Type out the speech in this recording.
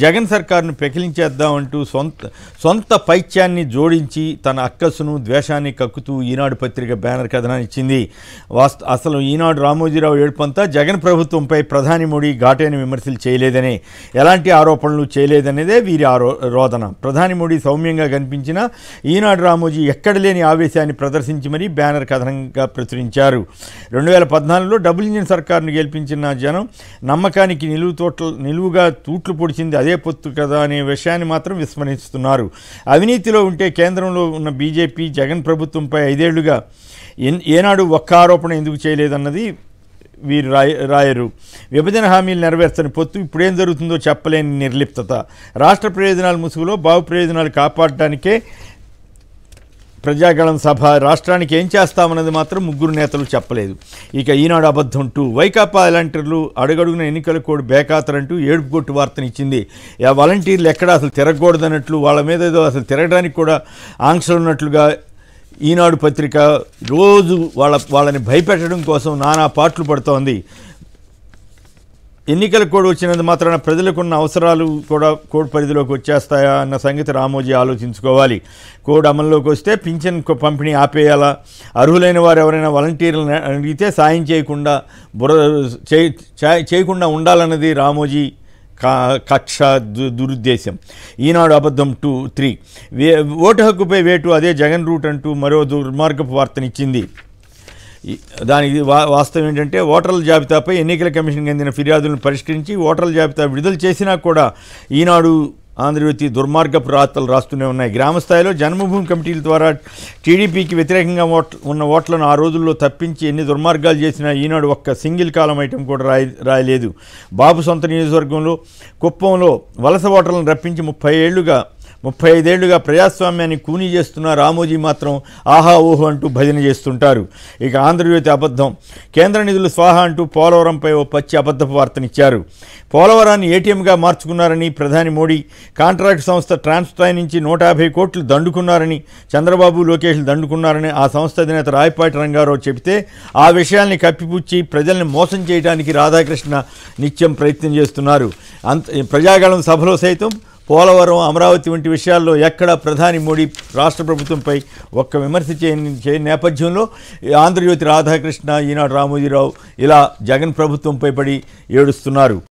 జగన్ సర్కార్ను పెకిలించేద్దామంటూ సొంత సొంత పైత్యాన్ని జోడించి తన అక్కసును ద్వేషాన్ని కక్కుతూ ఈనాడు పత్రిక బ్యానర్ కథనాన్ని ఇచ్చింది వాస్త అసలు ఈనాడు రామోజీరావు ఏడుపంతా జగన్ ప్రభుత్వంపై ప్రధాని మోడీ ఘాటైన విమర్శలు చేయలేదని ఎలాంటి ఆరోపణలు చేయలేదనేదే వీరి ఆరో రోదన ప్రధాని మోడీ సౌమ్యంగా కనిపించిన ఈనాడు రామోజీ ఎక్కడ లేని ఆవేశాన్ని ప్రదర్శించి మరీ బ్యానర్ కథనంగా ప్రచురించారు రెండు వేల పద్నాలుగులో డబుల్ ఇంజిన్ సర్కార్ను గెలిపించిన జనం నమ్మకానికి నిలువు తోట్ల నిలువుగా తూట్లు పొడిచింది అదే పొత్తు కదా అనే విషయాన్ని మాత్రం విస్మరిస్తున్నారు అవినీతిలో ఉంటే కేంద్రంలో ఉన్న బీజేపీ జగన్ ప్రభుత్వంపై ఐదేళ్లుగా ఏనాడు ఒక్క ఆరోపణ ఎందుకు చేయలేదన్నది వీరు రాయ రాయరు విభజన హామీలు నెరవేర్చని పొత్తు ఇప్పుడేం జరుగుతుందో చెప్పలేని నిర్లిప్తత రాష్ట్ర ప్రయోజనాల ముసుగులో బావు ప్రయోజనాలు కాపాడటానికే ప్రజాగళం సభ రాష్ట్రానికి ఏం చేస్తామన్నది మాత్రం ముగ్గురు నేతలు చెప్పలేదు ఇక ఈనాడు అబద్ధం టూ వైకాపా వాలంటీర్లు అడుగడుగున ఎన్నికల కోడ్ బేకాతరంటూ ఏడుపు కొట్టు వార్తనిచ్చింది ఆ వాలంటీర్లు ఎక్కడ అసలు తిరగకూడదన్నట్లు వాళ్ళ మీద ఏదో అసలు తిరగడానికి కూడా ఆంక్షలు ఉన్నట్లుగా ఈనాడు పత్రిక రోజు వాళ్ళ వాళ్ళని భయపెట్టడం కోసం నానా పాటలు పడుతోంది ఎన్నికల కోడ్ వచ్చినందు మాత్రాన ప్రజలకున్న అవసరాలు కూడా కోడ్ పరిధిలోకి వచ్చేస్తాయా అన్న సంగతి రామోజీ ఆలోచించుకోవాలి కోడ్ అమల్లోకి వస్తే పింఛన్ పంపిణీ ఆపేయాలా అర్హులైన వారు ఎవరైనా వాలంటీర్లు అడిగితే సాయం చేయకుండా బుర చేయకుండా ఉండాలన్నది రామోజీ కక్ష దురుద్దేశం ఈనాడు అబద్ధం టూ త్రీ ఓటు హక్కుపై వేటు అదే జగన్ రూట్ అంటూ మరో దుర్మార్గపు వార్తనిచ్చింది దానికి వాస్తవం ఏంటంటే ఓటర్ల జాబితాపై ఎన్నికల కమిషన్కి అందిన ఫిర్యాదులను పరిష్కరించి ఓటర్ల జాబితా విడుదల చేసినా కూడా ఈనాడు ఆంధ్రజ్యోతి దుర్మార్గపు ప్రాతలు రాస్తూనే ఉన్నాయి గ్రామస్థాయిలో జన్మభూమి కమిటీల ద్వారా టీడీపీకి వ్యతిరేకంగా ఉన్న ఓట్లను ఆ రోజుల్లో తప్పించి ఎన్ని దుర్మార్గాలు చేసినా ఈనాడు ఒక్క సింగిల్ కాలం ఐటెం కూడా రాయ రాయలేదు బాబు సొంత నియోజకవర్గంలో కుప్పంలో వలస ఓటర్లను రప్పించి ముప్పై ఏళ్లుగా ముప్పై ఐదేళ్లుగా ప్రజాస్వామ్యాన్ని కూనీ చేస్తున్న రామోజీ మాత్రం ఆహా ఊహో అంటూ భజన చేస్తుంటారు ఇక ఆంధ్రజ్యోతి అబద్ధం కేంద్ర నిధులు స్వాహ అంటూ పోలవరంపై ఓ పచ్చి అబద్ధపు వార్తనిచ్చారు పోలవరాన్ని ఏటీఎంగా మార్చుకున్నారని ప్రధాని మోడీ కాంట్రాక్ట్ సంస్థ ట్రాన్స్ఫై నుంచి నూట యాభై కోట్లు దండుకున్నారని చంద్రబాబు లోకేష్లు దండుకున్నారని ఆ సంస్థ అధినేత రాయపాటి రంగారావు చెబితే ఆ విషయాల్ని కప్పిపుచ్చి ప్రజల్ని మోసం చేయడానికి రాధాకృష్ణ నిత్యం ప్రయత్నం చేస్తున్నారు అంత ప్రజాగళం సభలో సైతం పోలవరం అమరావతి వంటి విషయాల్లో ఎక్కడ ప్రధాని మోడీ రాష్ట్ర ప్రభుత్వంపై ఒక్క విమర్శ చేయని నేపథ్యంలో ఆంధ్రజ్యోతి రాధాకృష్ణ ఈనాడు రామోజీరావు ఇలా జగన్ ప్రభుత్వంపై పడి ఏడుస్తున్నారు